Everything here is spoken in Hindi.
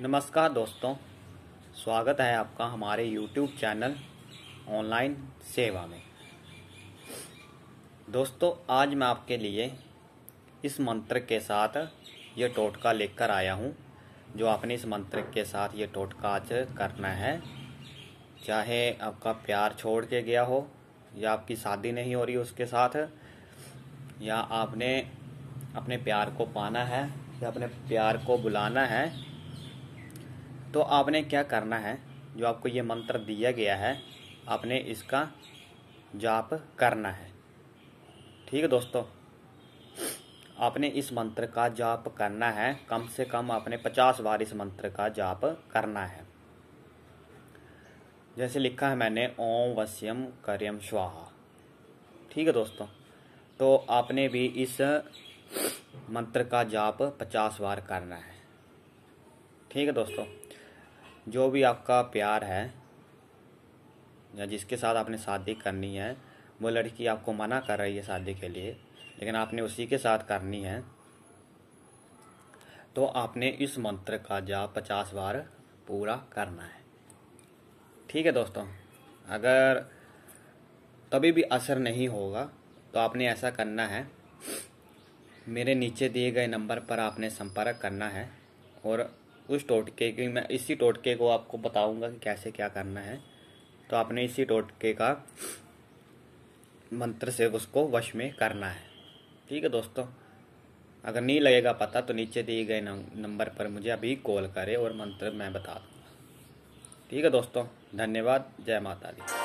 नमस्कार दोस्तों स्वागत है आपका हमारे YouTube चैनल ऑनलाइन सेवा में दोस्तों आज मैं आपके लिए इस मंत्र के साथ ये टोटका लेकर आया हूँ जो आपने इस मंत्र के साथ ये टोटका आज करना है चाहे आपका प्यार छोड़ के गया हो या आपकी शादी नहीं हो रही उसके साथ या आपने अपने प्यार को पाना है या अपने प्यार को बुलाना है तो आपने क्या करना है जो आपको ये मंत्र दिया गया है आपने इसका जाप करना है ठीक है दोस्तों आपने इस मंत्र का जाप करना है कम से कम आपने पचास बार इस मंत्र का जाप करना है जैसे लिखा है मैंने ओम वश्यम करियम स्वाहा ठीक है दोस्तों तो आपने भी इस मंत्र का जाप पचास बार करना है ठीक है दोस्तों जो भी आपका प्यार है या जिसके साथ आपने शादी करनी है वो लड़की आपको मना कर रही है शादी के लिए लेकिन आपने उसी के साथ करनी है तो आपने इस मंत्र का जाप पचास बार पूरा करना है ठीक है दोस्तों अगर कभी भी असर नहीं होगा तो आपने ऐसा करना है मेरे नीचे दिए गए नंबर पर आपने संपर्क करना है और उस टोटके की मैं इसी टोटके को आपको बताऊंगा कि कैसे क्या करना है तो आपने इसी टोटके का मंत्र से उसको वश में करना है ठीक है दोस्तों अगर नहीं लगेगा पता तो नीचे दिए गए नंबर पर मुझे अभी कॉल करें और मंत्र मैं बता दूँगा ठीक है दोस्तों धन्यवाद जय माता दी